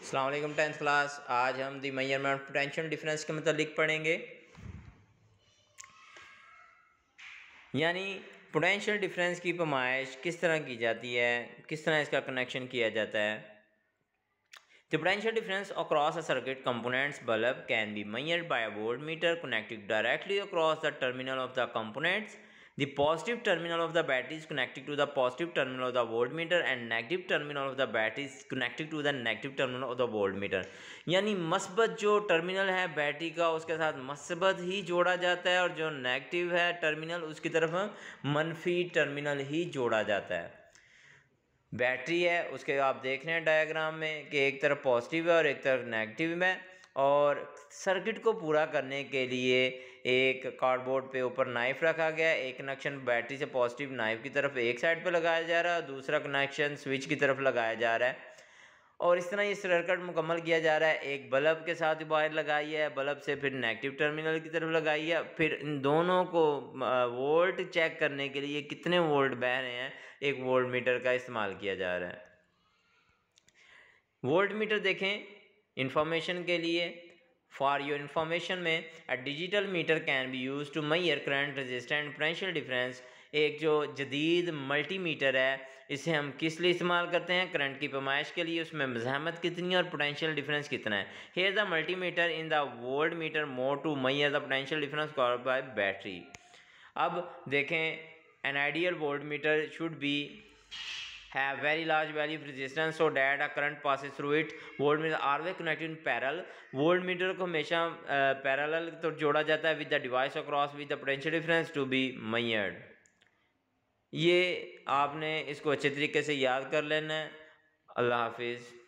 अल्लाम tenth class आज हम दी मैयरमेंट पोटेंशियल डिफरेंस के मतलब पढ़ेंगे यानी पोटेंशियल डिफरेंस की पमाइश किस तरह की जाती है किस तरह इसका कनेक्शन किया जाता है the potential difference across a circuit components bulb can be measure by voltmeter connected directly across the terminal of the components The positive terminal of the battery is connected to the positive terminal of the voltmeter and negative terminal of the battery is connected to the negative terminal of the voltmeter. यानी मस्बत जो terminal है battery का उसके साथ मस्बत ही जोड़ा जाता है और जो नेगेटिव है टर्मिनल उसकी तरफ मनफी टर्मिनल ही जोड़ा जाता है बैटरी है उसके आप देख रहे हैं डायग्राम में कि एक तरफ पॉजिटिव है और एक तरफ नेगेटिव है और सर्किट को पूरा करने के लिए एक कार्डबोर्ड पे ऊपर नाइफ रखा गया एक कनेक्शन बैटरी से पॉजिटिव नाइफ की तरफ एक साइड पे लगाया जा रहा है दूसरा कनेक्शन स्विच की तरफ लगाया जा रहा है और इस तरह ये सर्किट मुकम्मल किया जा रहा है एक बल्ब के साथ वायर लगाई है बल्ब से फिर नेगेटिव टर्मिनल की तरफ लगाई है फिर इन दोनों को वोल्ट चेक करने के लिए कितने वोल्ट बह रहे हैं एक वोल्ट मीटर का इस्तेमाल किया जा रहा है वोल्ट मीटर देखें इन्फॉर्मेशन के लिए फॉर योर इंफॉर्मेशन में a digital meter can be use to measure current resistant potential difference एक जो जदीद मल्टीमीटर है इसे हम किस लिए इस्तेमाल करते हैं करंट की पैमाइश के लिए उसमें मजामत कितनी और पोटेंशियल डिफरेंस कितना है here the multimeter in the voltmeter more to मई the potential difference call by battery अब देखें an ideal voltmeter should be have very large value of resistance so that a current passes through it voltmeter are we connect in parallel voltmeter को हमेशा parallel तो जोड़ा जाता है with the device across with the potential difference to be measured ये आपने इसको अच्छे तरीके से याद कर लेना है अल्लाह हाफिज़